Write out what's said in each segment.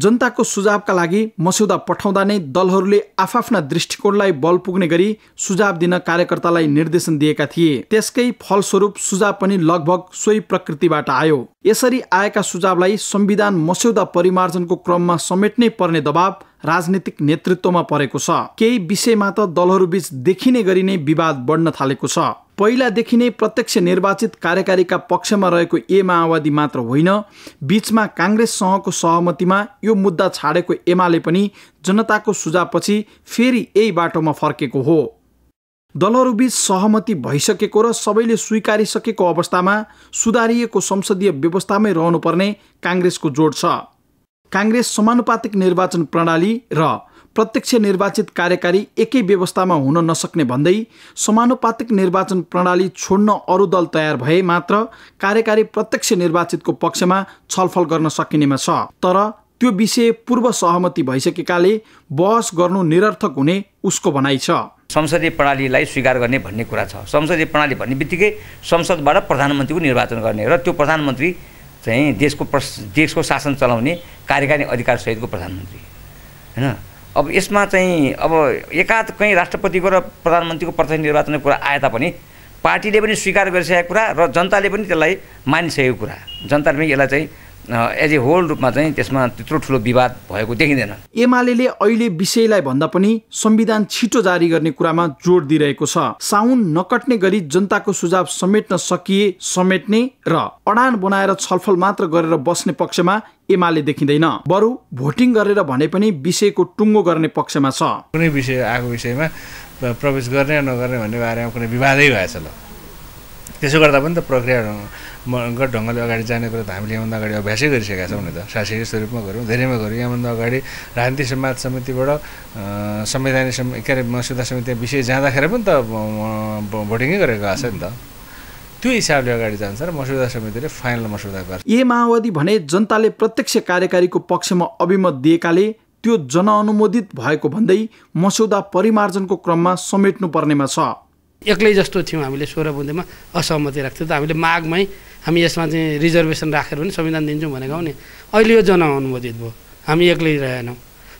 जनताको सुझावका लागि मस्यौदा पठाउँदा नै दलहरूले आफ्ना दृष्टिकोणलाई बल पुग्ने गरी सुझाव दिन कार्यकर्तालाई निर्देशन दिएका थिए त्यसकै फलस्वरूप सुझाव पनि लगभग सोही प्रकृतिबाट आयो यसरी आएका सुझावलाई संविधान मस्यौदा परिमार्जनको क्रममा समेट्नै पर्ने दबाव राजनीतिक नेतृत्वमा परेको छ केही विषयमा त दलहरूबीच देखिने गरी नै विवाद बढ्न थालेको छ पहिलादेखि नै प्रत्यक्ष निर्वाचित कार्यकारीका पक्षमा रहेको ए माओवादी मात्र होइन बिचमा काङ्ग्रेससँगको सहमतिमा यो मुद्दा छाडेको एमाले पनि जनताको सुझावपछि फेरि यही बाटोमा फर्केको हो दलहरूबीच सहमति भइसकेको र सबैले स्वीकारिसकेको अवस्थामा सुधारिएको संसदीय व्यवस्थामै रहनुपर्ने काङ्ग्रेसको जोड छ काङ्ग्रेस समानुपातिक निर्वाचन प्रणाली र प्रत्यक्ष निर्वाचित कार्यकारी एकै व्यवस्थामा हुन नसक्ने भन्दै समानुपातिक निर्वाचन प्रणाली छोड्न अरू दल तयार भए मात्र कार्यकारी प्रत्यक्ष निर्वाचितको पक्षमा छलफल गर्न सकिनेमा छ तर त्यो विषय पूर्व सहमति भइसकेकाले बहस गर्नु निरर्थक हुने उसको भनाइ छ संसदीय प्रणालीलाई स्वीकार गर्ने भन्ने कुरा छ संसदीय प्रणाली भन्ने बित्तिकै संसदबाट प्रधानमन्त्रीको निर्वाचन गर्ने र त्यो प्रधानमन्त्री चाहिँ देशको प्रस देशको शासन चलाउने कार्यकारी अधिकारसहितको प्रधानमन्त्री होइन अब यसमा चाहिँ अब एकाध कहीँ राष्ट्रपतिको र प्रधानमन्त्रीको प्रतिनिधि निर्वाचनको कुरा आए तापनि पार्टीले पनि स्वीकार गरिसकेको कुरा र जनताले पनि त्यसलाई मानिसकेको कुरा जनताले पनि यसलाई चाहिँ एज ए होल रूपमा चाहिँ त्यसमा त्यत्रो ठुलो विवाद भएको देखिँदैन एमाले अहिले विषयलाई भन्दा पनि संविधान छिटो जारी गर्ने कुरामा जोड दिइरहेको छ साउन नकट्ने गरी जनताको सुझाव समेट्न सकिए समेट्ने र अडान बनाएर छलफल मात्र गरेर बस्ने पक्षमा एमाले देखिँदैन बरु भोटिङ गरेर भने पनि विषयको टुङ्गो गर्ने पक्षमा छ कुनै विषय आएको विषयमा प्रवेश गर्ने नगर्ने भन्ने बारेमा कुनै विवादै भएछ ल त्यसो गर्दा पनि त प्रक्रिया ढङ्गले अगाडि जाने कुरा त हामीले यहाँभन्दा अगाडि अभ्यासै गरिसकेका छौँ नि त शासकीय स्वरूपमा गरौँ धेरैमा गऱ्यौँ यहाँभन्दा अगाडि राजनीति समाज समितिबाट संवैधानिक सम के अरे मसुदा समिति विषय जाँदाखेरि पनि त भोटिङै गरेको आएको छ नि त त्यो हिसाबले अगाडि जान्छ र मसुदा समितिले फाइनल मसुदा गर्छ ए माओवादी भने जनताले प्रत्यक्ष कार्यकारीको पक्षमा अभिमत दिएकाले त्यो जनअनुमोदित भएको भन्दै मसौदा परिमार्जनको क्रममा समेट्नुपर्नेमा छ एक्लै जस्तो थियौँ हामीले सोह्र बुन्देमा असहमति राख्थ्यौँ त हामीले मागमै हामी यसमा चाहिँ रिजर्भेसन राखेर पनि संविधान दिन्छौँ भनेको हो नि अहिले यो जनअनुमोदित भयो हामी एक्लै रहेनौँ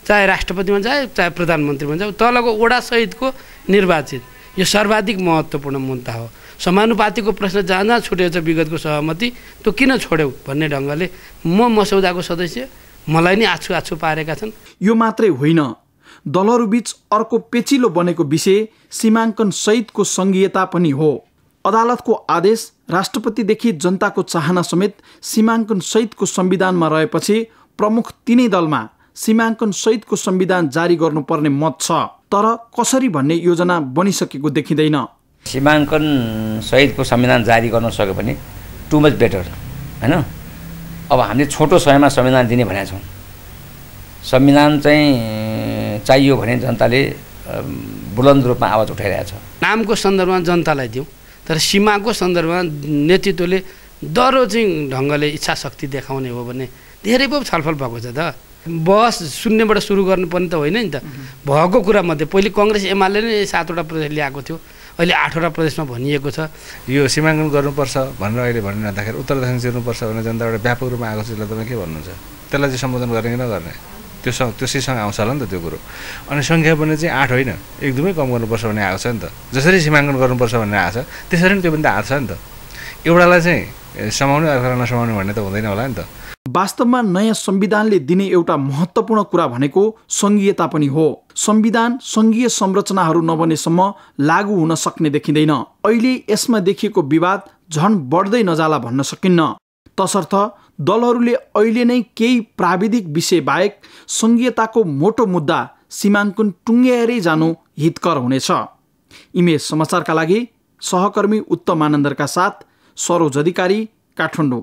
चाहे राष्ट्रपतिमा जाए चाहे प्रधानमन्त्रीमा जाऊ तलको ओडासहितको निर्वाचित यो सर्वाधिक महत्त्वपूर्ण मुद्दा हो समानुपातिको प्रश्न जहाँ जहाँ छुट्यो छ विगतको सहमति त्यो किन छोड्यौ भन्ने ढङ्गले म मसौदाको सदस्य मलाई नै आछु आछु पारेका छन् यो मात्रै होइन दलहरूबीच अर्को पेचिलो बनेको विषय सीमाङ्कन सहितको सङ्घीयता पनि हो अदालतको आदेश राष्ट्रपतिदेखि जनताको चाहना समेत सीमाङ्कन सहितको संविधानमा रहेपछि प्रमुख तिनै दलमा सीमाङ्कन सहितको संविधान जारी गर्नुपर्ने मत छ तर कसरी भन्ने योजना बनिसकेको देखिँदैन सीमाङ्कन सहितको संविधान जारी गर्न सक्यो भने टु मच बेटर होइन अब हामीले छोटो समयमा संविधान दिने भनेका छौँ संविधान चाहिँ चाहियो भने जनताले बुलन्द रूपमा आवाज उठाइरहेछ नामको सन्दर्भमा जनतालाई दिउँ तर सीमाको सन्दर्भमा नेतृत्वले डह्रो चाहिँ ढङ्गले इच्छा शक्ति देखाउने हो भने धेरै पो छलफल भएको छ त बहस शून्यबाट सुरु गर्नुपर्ने त होइन नि त भएको कुरा मध्ये पहिले कङ्ग्रेस एमाले नै सातवटा प्रदेश ल्याएको थियो अहिले आठवटा प्रदेशमा भनिएको छ यो सीमाङ्कन गर्नुपर्छ भनेर अहिले भनिरहँदाखेरि दक्षिण चिर्नुपर्छ भनेर जनताबाट व्यापक रूपमा आएको छ त्यसलाई तपाईँ के भन्नुहुन्छ त्यसलाई चाहिँ सम्बोधन गर्ने कि नगर्ने त्यो त्यसैसँग आउँछ होला नि त त्यो कुरो अनि सङ्ख्या पनि चाहिँ आठ होइन एकदमै कम गर्नुपर्छ भन्ने आएको छ नि त जसरी सीमाङ्कन गर्नुपर्छ भनेर आएको छ त्यसरी नै त्यो पनि त आएको छ नि त एउटालाई चाहिँ समाउने अर्कालाई नसमाउने भन्ने त हुँदैन होला नि त वास्तवमा नयाँ संविधानले दिने एउटा महत्त्वपूर्ण कुरा भनेको सङ्घीयता पनि हो संविधान सङ्घीय संरचनाहरू नबनेसम्म लागू हुन सक्ने देखिँदैन अहिले यसमा देखिएको विवाद झन बढ्दै नजाला भन्न सकिन्न तसर्थ दलहरूले अहिले नै केही प्राविधिक बाहेक सङ्घीयताको मोटो मुद्दा सीमाङ्कन टुङ्ग्याएरै जानु हितकर हुनेछ इमेज समाचारका लागि सहकर्मी उत्तमानन्दरका साथ सरोज अधिकारी काठमाडौँ